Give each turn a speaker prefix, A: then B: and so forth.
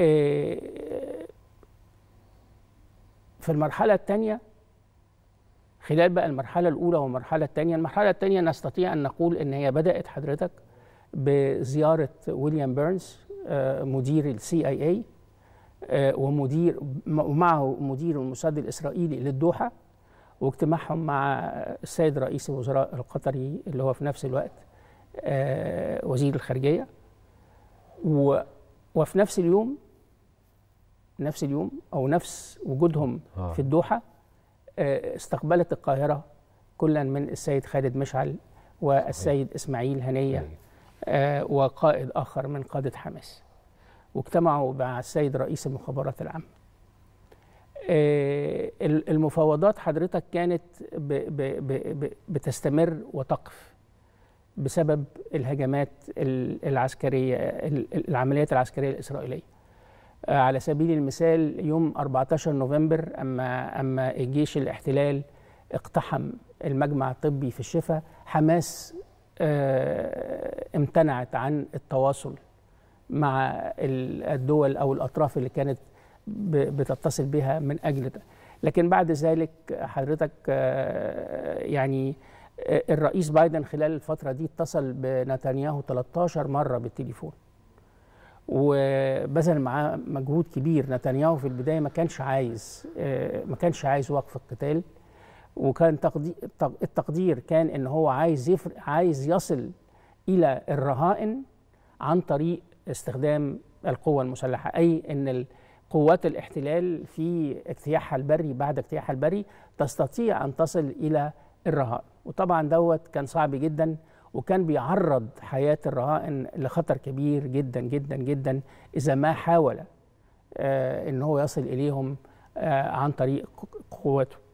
A: آه، في المرحلة الثانية خلال بقى المرحلة الأولى والمرحلة الثانية المرحلة الثانية نستطيع أن نقول أن هي بدأت حضرتك بزيارة ويليام بيرنز آه، مدير السي اي آه، اي ومدير ومعه مدير الموساد الإسرائيلي للدوحة واجتماعهم مع السيد رئيس الوزراء القطري اللي هو في نفس الوقت وزير الخارجية وفي نفس اليوم نفس اليوم او نفس وجودهم آه. في الدوحه آه، استقبلت القاهره كلا من السيد خالد مشعل والسيد اسماعيل هنيه آه، وقائد اخر من قاده حماس واجتمعوا مع السيد رئيس المخابرات العام آه، المفاوضات حضرتك كانت بـ بـ بـ بتستمر وتقف بسبب الهجمات العسكريه العمليات العسكريه الاسرائيليه آه، على سبيل المثال يوم 14 نوفمبر أما, أما الجيش الاحتلال اقتحم المجمع الطبي في الشفا حماس آه، امتنعت عن التواصل مع الدول أو الأطراف اللي كانت بتتصل بها من أجل ده لكن بعد ذلك حضرتك آه، يعني الرئيس بايدن خلال الفترة دي اتصل بنتنياهو 13 مرة بالتليفون وبذل معاه مجهود كبير نتنياهو في البدايه ما كانش عايز آه، ما كانش عايز وقف القتال وكان التقدير كان ان هو عايز يفر عايز يصل الى الرهائن عن طريق استخدام القوه المسلحه اي ان قوات الاحتلال في اجتياحها البري بعد اجتياحها البري تستطيع ان تصل الى الرهائن وطبعا دوت كان صعب جدا وكان بيعرض حياة الرهائن لخطر كبير جدا جدا جدا إذا ما حاول آه يصل إليهم آه عن طريق قوته